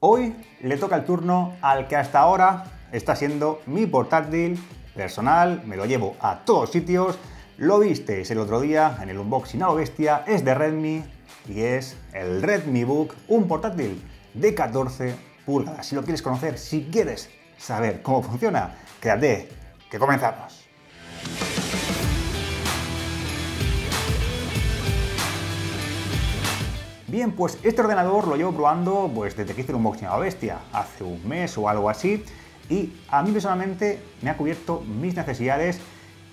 Hoy le toca el turno al que hasta ahora está siendo mi portátil personal, me lo llevo a todos sitios, lo visteis el otro día en el unboxing a bestia, es de Redmi y es el Redmi Book, un portátil de 14 pulgadas. Si lo quieres conocer, si quieres saber cómo funciona, quédate, que comenzamos. Bien, pues este ordenador lo llevo probando pues, desde que hice un unboxing a bestia, hace un mes o algo así, y a mí personalmente me ha cubierto mis necesidades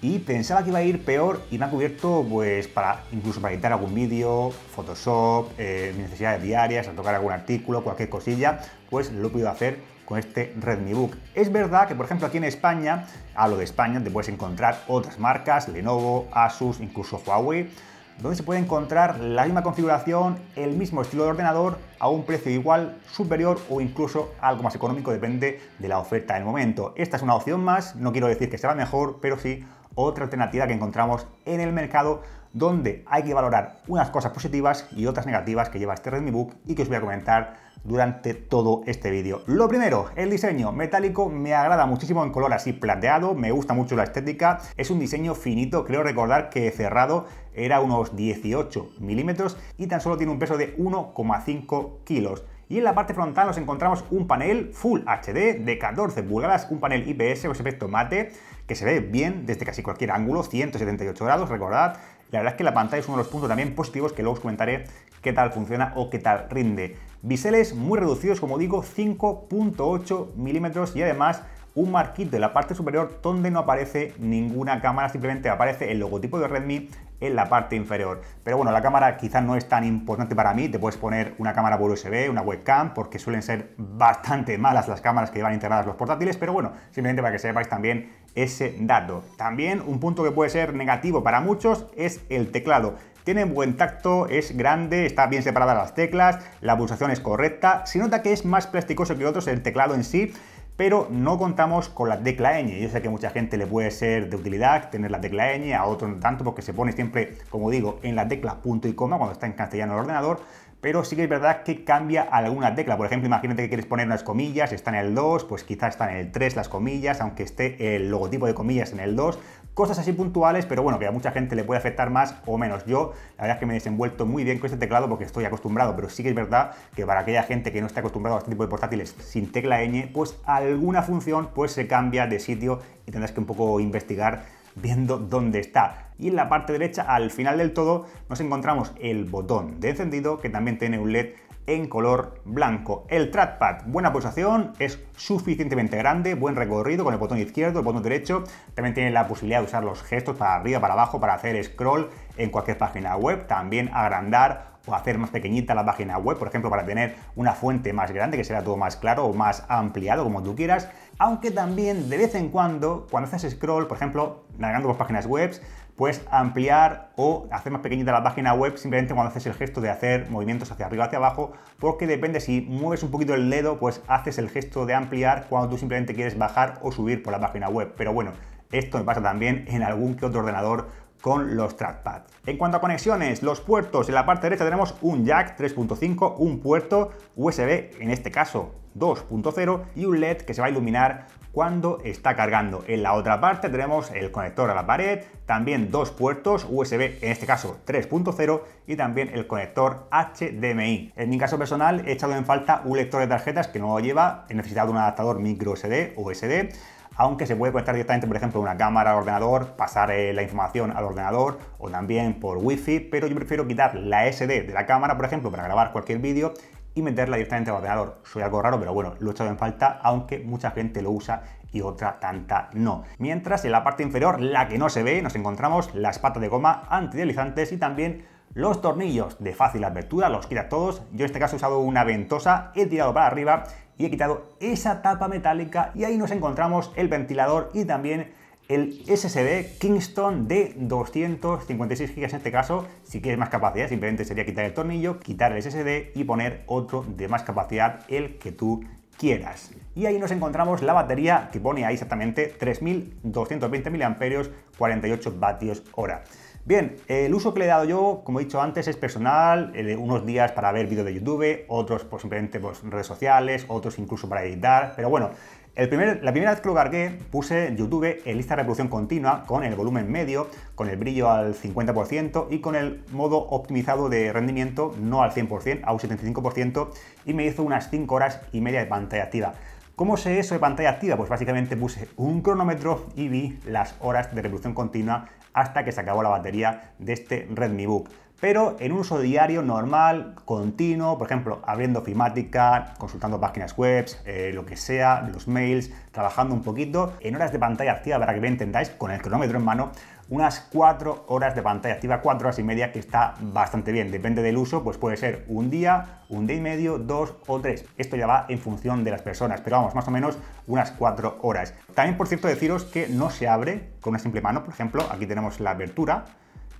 y pensaba que iba a ir peor y me ha cubierto pues para incluso para editar algún vídeo, Photoshop, eh, mis necesidades diarias, a tocar algún artículo, cualquier cosilla, pues lo he podido hacer con este Redmi Book. Es verdad que por ejemplo aquí en España, a lo de España te puedes encontrar otras marcas, Lenovo, Asus, incluso Huawei, donde se puede encontrar la misma configuración, el mismo estilo de ordenador a un precio igual, superior o incluso algo más económico, depende de la oferta del momento. Esta es una opción más, no quiero decir que sea la mejor, pero sí otra alternativa que encontramos en el mercado donde hay que valorar unas cosas positivas y otras negativas que lleva este Redmi Book y que os voy a comentar durante todo este vídeo. Lo primero, el diseño metálico me agrada muchísimo en color así plateado, me gusta mucho la estética, es un diseño finito, creo recordar que cerrado era unos 18 milímetros y tan solo tiene un peso de 1,5 kilos. Y en la parte frontal nos encontramos un panel Full HD de 14 pulgadas, un panel IPS con efecto mate que se ve bien desde casi cualquier ángulo, 178 grados, recordad, la verdad es que la pantalla es uno de los puntos también positivos que luego os comentaré qué tal funciona o qué tal rinde. Biseles muy reducidos, como digo, 5.8 milímetros y además un marquito en la parte superior donde no aparece ninguna cámara, simplemente aparece el logotipo de Redmi en la parte inferior. Pero bueno, la cámara quizás no es tan importante para mí, te puedes poner una cámara por USB, una webcam, porque suelen ser bastante malas las cámaras que llevan integradas los portátiles, pero bueno, simplemente para que sepáis también ese dato. También un punto que puede ser negativo para muchos es el teclado. Tiene buen tacto, es grande, está bien separadas las teclas, la pulsación es correcta, se nota que es más plasticoso que otros el teclado en sí, pero no contamos con la tecla ñ. Yo sé que a mucha gente le puede ser de utilidad tener la tecla ñ, a otros no tanto porque se pone siempre, como digo, en la tecla punto y coma cuando está en castellano el ordenador, pero sí que es verdad que cambia alguna tecla. Por ejemplo, imagínate que quieres poner unas comillas, está en el 2, pues quizás está en el 3 las comillas, aunque esté el logotipo de comillas en el 2. Cosas así puntuales, pero bueno, que a mucha gente le puede afectar más o menos. Yo, la verdad es que me he desenvuelto muy bien con este teclado porque estoy acostumbrado, pero sí que es verdad que para aquella gente que no está acostumbrado a este tipo de portátiles sin tecla ñ, pues alguna función pues se cambia de sitio y tendrás que un poco investigar viendo dónde está y en la parte derecha al final del todo nos encontramos el botón de encendido que también tiene un LED en color blanco. El trackpad, buena pulsación, es suficientemente grande, buen recorrido con el botón izquierdo, el botón derecho. También tiene la posibilidad de usar los gestos para arriba, para abajo, para hacer scroll en cualquier página web. También agrandar o hacer más pequeñita la página web, por ejemplo, para tener una fuente más grande, que sea todo más claro o más ampliado, como tú quieras aunque también de vez en cuando, cuando haces scroll, por ejemplo, navegando por páginas web, puedes ampliar o hacer más pequeñita la página web simplemente cuando haces el gesto de hacer movimientos hacia arriba, hacia abajo, porque depende si mueves un poquito el dedo, pues haces el gesto de ampliar cuando tú simplemente quieres bajar o subir por la página web. Pero bueno, esto me pasa también en algún que otro ordenador con los trackpad. En cuanto a conexiones, los puertos, en la parte derecha tenemos un jack 3.5, un puerto USB, en este caso 2.0, y un LED que se va a iluminar cuando está cargando. En la otra parte tenemos el conector a la pared, también dos puertos USB, en este caso 3.0, y también el conector HDMI. En mi caso personal he echado en falta un lector de tarjetas que no lo lleva, he necesitado un adaptador micro SD o SD, aunque se puede conectar directamente, por ejemplo, una cámara al ordenador, pasar eh, la información al ordenador o también por Wi-Fi, pero yo prefiero quitar la SD de la cámara, por ejemplo, para grabar cualquier vídeo y meterla directamente al ordenador. Soy algo raro, pero bueno, lo he echado en falta, aunque mucha gente lo usa y otra tanta no. Mientras en la parte inferior, la que no se ve, nos encontramos las patas de goma antideslizantes y también los tornillos de fácil apertura, los quita todos. Yo en este caso he usado una ventosa, he tirado para arriba y he quitado esa tapa metálica y ahí nos encontramos el ventilador y también el SSD Kingston de 256 GB en este caso, si quieres más capacidad simplemente sería quitar el tornillo, quitar el SSD y poner otro de más capacidad, el que tú quieras. Y ahí nos encontramos la batería que pone ahí exactamente 3220 mAh, 48 vatios hora. Bien, el uso que le he dado yo, como he dicho antes, es personal, eh, unos días para ver vídeos de YouTube, otros pues, simplemente por pues, redes sociales, otros incluso para editar, pero bueno, la primera vez que lo cargué puse YouTube en lista de reproducción continua con el volumen medio, con el brillo al 50% y con el modo optimizado de rendimiento no al 100%, a un 75% y me hizo unas 5 horas y media de pantalla activa. ¿Cómo sé eso de pantalla activa? Pues básicamente puse un cronómetro y vi las horas de reproducción continua hasta que se acabó la batería de este Redmi Book. Pero en un uso diario normal, continuo, por ejemplo, abriendo Fimática, consultando páginas web, eh, lo que sea, los mails, trabajando un poquito, en horas de pantalla activa para que me entendáis, con el cronómetro en mano, unas 4 horas de pantalla activa, 4 horas y media, que está bastante bien. Depende del uso, pues puede ser un día, un día y medio, dos o tres. Esto ya va en función de las personas, pero vamos, más o menos unas 4 horas. También, por cierto, deciros que no se abre con una simple mano. Por ejemplo, aquí tenemos la abertura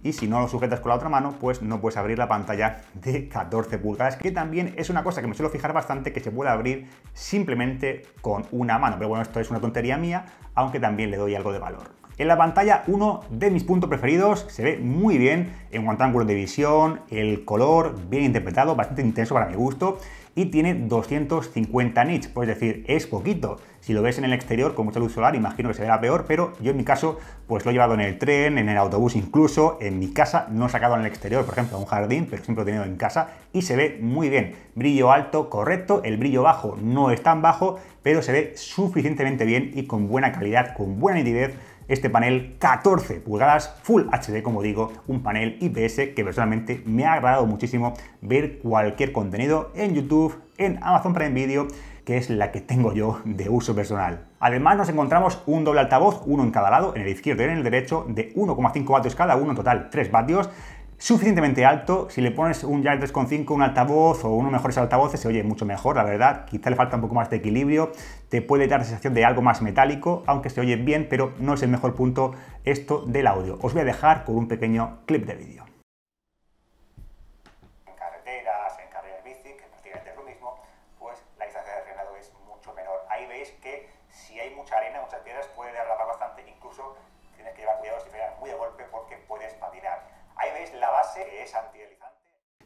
y si no lo sujetas con la otra mano, pues no puedes abrir la pantalla de 14 pulgadas, que también es una cosa que me suelo fijar bastante, que se puede abrir simplemente con una mano. Pero bueno, esto es una tontería mía, aunque también le doy algo de valor. En la pantalla, uno de mis puntos preferidos, se ve muy bien en cuanto a ángulo de visión, el color bien interpretado, bastante intenso para mi gusto, y tiene 250 nits, pues es decir, es poquito. Si lo ves en el exterior con mucha luz solar, imagino que se verá peor, pero yo en mi caso, pues lo he llevado en el tren, en el autobús incluso, en mi casa, no he sacado en el exterior, por ejemplo, a un jardín, pero siempre lo he tenido en casa y se ve muy bien. Brillo alto, correcto, el brillo bajo no es tan bajo, pero se ve suficientemente bien y con buena calidad, con buena nitidez este panel 14 pulgadas Full HD, como digo, un panel IPS que personalmente me ha agradado muchísimo ver cualquier contenido en YouTube, en Amazon Prime Video, que es la que tengo yo de uso personal. Además nos encontramos un doble altavoz, uno en cada lado, en el izquierdo y en el derecho, de 1,5 vatios cada uno, en total 3 vatios, suficientemente alto. Si le pones un jack 3.5, un altavoz o unos mejores altavoces, se oye mucho mejor, la verdad. Quizá le falta un poco más de equilibrio, te puede dar la sensación de algo más metálico, aunque se oye bien, pero no es el mejor punto esto del audio. Os voy a dejar con un pequeño clip de vídeo. es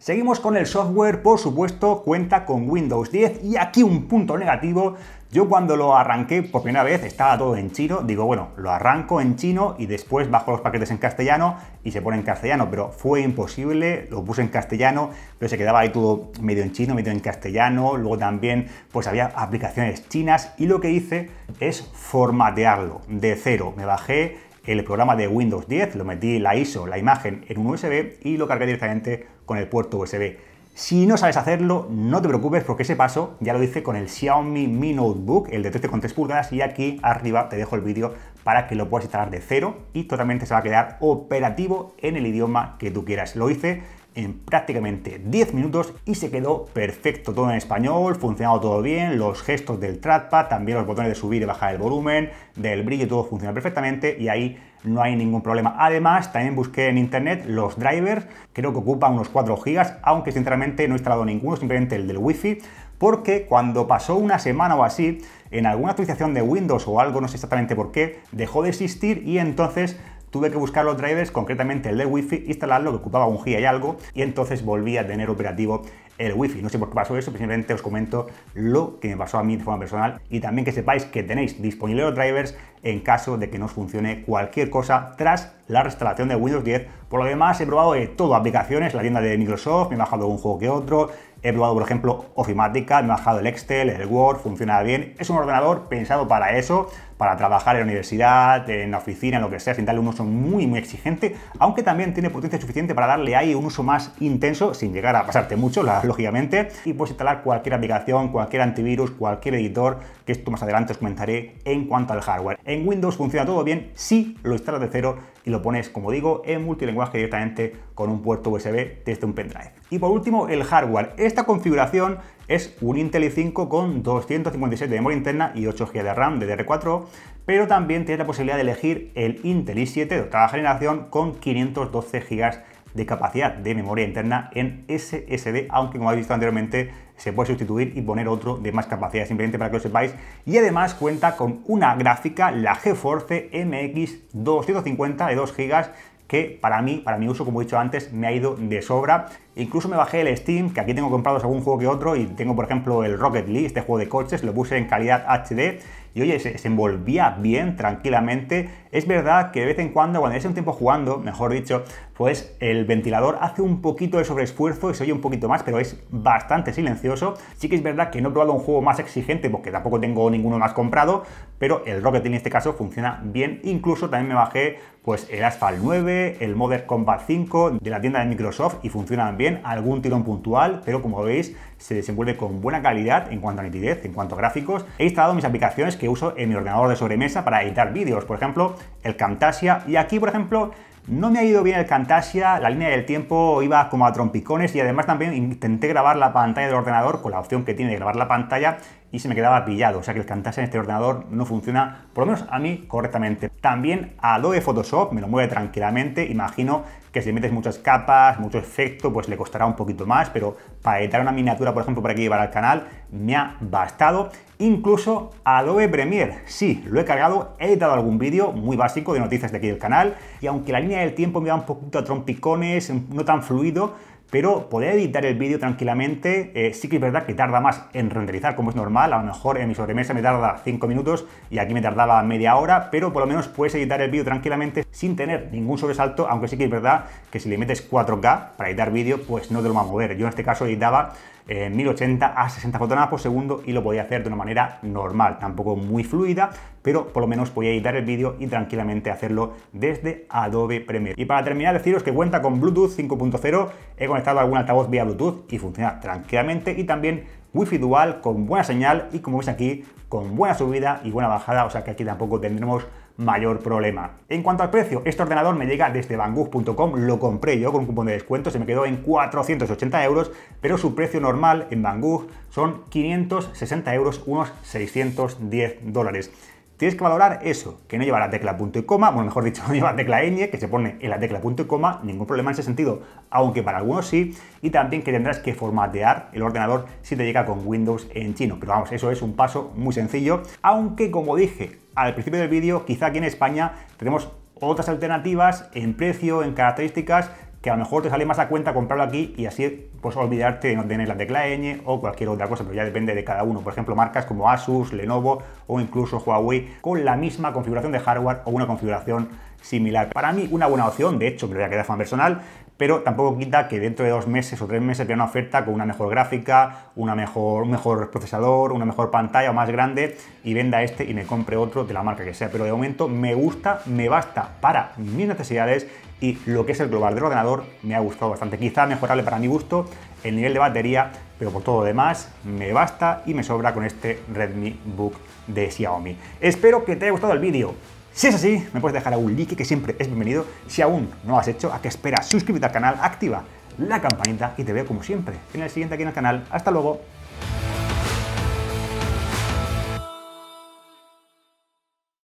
Seguimos con el software, por supuesto, cuenta con Windows 10 y aquí un punto negativo. Yo cuando lo arranqué por primera vez estaba todo en chino, digo, bueno, lo arranco en chino y después bajo los paquetes en castellano y se pone en castellano, pero fue imposible, lo puse en castellano, pero se quedaba ahí todo medio en chino, medio en castellano, luego también pues había aplicaciones chinas y lo que hice es formatearlo de cero, me bajé el programa de Windows 10, lo metí la ISO, la imagen, en un USB y lo cargué directamente con el puerto USB. Si no sabes hacerlo, no te preocupes porque ese paso ya lo hice con el Xiaomi Mi Notebook, el de 13,3 pulgadas, y aquí arriba te dejo el vídeo para que lo puedas instalar de cero y totalmente se va a quedar operativo en el idioma que tú quieras. Lo hice en prácticamente 10 minutos y se quedó perfecto todo en español, funcionado todo bien, los gestos del trackpad, también los botones de subir y bajar el volumen, del brillo, todo funciona perfectamente y ahí no hay ningún problema. Además, también busqué en internet los drivers, creo que ocupan unos 4 GB, aunque sinceramente no he instalado ninguno, simplemente el del wifi porque cuando pasó una semana o así, en alguna actualización de Windows o algo, no sé exactamente por qué, dejó de existir y entonces Tuve que buscar los drivers, concretamente el de Wi-Fi, instalarlo, que ocupaba un giga y algo, y entonces volví a tener operativo el Wi-Fi. No sé por qué pasó eso, simplemente os comento lo que me pasó a mí de forma personal y también que sepáis que tenéis disponible los drivers en caso de que no os funcione cualquier cosa tras la restauración de Windows 10. Por lo demás, he probado de todo, aplicaciones, la tienda de Microsoft, me he bajado un juego que otro, he probado, por ejemplo, Ofimática, me he bajado el Excel, el Word, funciona bien. Es un ordenador pensado para eso, para trabajar en la universidad, en la oficina, en lo que sea, sin darle un uso muy, muy exigente, aunque también tiene potencia suficiente para darle ahí un uso más intenso, sin llegar a pasarte mucho, lógicamente, y puedes instalar cualquier aplicación, cualquier antivirus, cualquier editor, que esto más adelante os comentaré en cuanto al hardware. En Windows funciona todo bien si lo instalas de cero y lo pones, como digo, en multilingüe directamente con un puerto USB desde un pendrive. Y por último, el hardware. Esta configuración es un Intel i5 con 256 de memoria interna y 8 GB de RAM de dr 4 pero también tiene la posibilidad de elegir el Intel i7 de octava generación con 512 GB de capacidad de memoria interna en SSD, aunque como habéis visto anteriormente se puede sustituir y poner otro de más capacidad, simplemente para que lo sepáis. Y además cuenta con una gráfica, la GeForce MX 250 de 2 GB, que para mí, para mi uso, como he dicho antes, me ha ido de sobra. Incluso me bajé el Steam, que aquí tengo comprados algún juego que otro, y tengo por ejemplo el Rocket League, este juego de coches, lo puse en calidad HD y oye, se, envolvía bien, tranquilamente. Es verdad que de vez en cuando, cuando es un tiempo jugando, mejor dicho, pues el ventilador hace un poquito de sobreesfuerzo y se oye un poquito más, pero es bastante silencioso. Sí que es verdad que no he probado un juego más exigente porque tampoco tengo ninguno más comprado, pero el Rocket League en este caso funciona bien. Incluso también me bajé pues el Asphalt 9, el Modern Combat 5 de la tienda de Microsoft y funcionan bien algún tirón puntual, pero como veis se desenvuelve con buena calidad en cuanto a nitidez, en cuanto a gráficos. He instalado mis aplicaciones que uso en mi ordenador de sobremesa para editar vídeos, por ejemplo, el Camtasia, y aquí, por ejemplo, no me ha ido bien el Camtasia, la línea del tiempo iba como a trompicones y además también intenté grabar la pantalla del ordenador con la opción que tiene de grabar la pantalla y se me quedaba pillado. O sea que el Camtasia en este ordenador no funciona, por lo menos a mí, correctamente. También Adobe Photoshop me lo mueve tranquilamente. Imagino que si metes muchas capas, mucho efecto, pues le costará un poquito más, pero para editar una miniatura, por ejemplo, para aquí llevar al canal, me ha bastado. Incluso Adobe Premiere, sí, lo he cargado, he editado algún vídeo muy básico de noticias de aquí del canal, y aunque la línea del tiempo me da un poquito a trompicones, no tan fluido, pero poder editar el vídeo tranquilamente, eh, sí que es verdad que tarda más en renderizar, como es normal, a lo mejor en mi sobremesa me tarda 5 minutos y aquí me tardaba media hora, pero por lo menos puedes editar el vídeo tranquilamente sin tener ningún sobresalto, aunque sí que es verdad que si le metes 4K para editar vídeo, pues no te lo va a mover. Yo en este caso editaba 1080 a 60 fotogramas por segundo y lo podía hacer de una manera normal, tampoco muy fluida, pero por lo menos podía editar el vídeo y tranquilamente hacerlo desde Adobe Premiere. Y para terminar deciros que cuenta con Bluetooth 5.0, he conectado algún altavoz vía Bluetooth y funciona tranquilamente y también Wi-Fi dual con buena señal y como veis aquí con buena subida y buena bajada, o sea que aquí tampoco tendremos Mm. mayor problema. En cuanto al precio, este ordenador me llega desde banggood.com, lo compré yo con un cupón de descuento, se me quedó en 480 euros, pero su precio normal en Banggood son 560 euros, unos 610 dólares. Tienes que valorar eso, que no lleva la tecla punto y coma, bueno, mejor dicho, no lleva la tecla ñ, que se pone en la tecla punto y coma, ningún problema en ese sentido, aunque para algunos sí, y también que tendrás que formatear el ordenador si te llega con Windows en chino. Pero vamos, eso es un paso muy sencillo, aunque como dije al principio del vídeo, quizá aquí en España tenemos otras alternativas en precio, en características, que a lo mejor te sale más a cuenta comprarlo aquí y así pues olvidarte de no tener la tecla o cualquier otra cosa, pero ya depende de cada uno. Por ejemplo, marcas como Asus, Lenovo o incluso Huawei con la misma configuración de hardware o una configuración similar. Para mí una buena opción, de hecho me lo voy a quedar fan personal, pero tampoco quita que dentro de dos meses o tres meses vea una oferta con una mejor gráfica, una mejor, un mejor procesador, una mejor pantalla o más grande y venda este y me compre otro de la marca que sea. Pero de momento me gusta, me basta para mis necesidades y lo que es el global del ordenador me ha gustado bastante. Quizá mejorable para mi gusto el nivel de batería, pero por todo lo demás me basta y me sobra con este Redmi Book de Xiaomi. Espero que te haya gustado el vídeo. Si es así, me puedes dejar un like que siempre es bienvenido. Si aún no lo has hecho, ¿a qué esperas? Suscríbete al canal, activa la campanita y te veo como siempre en el siguiente aquí en el canal. ¡Hasta luego!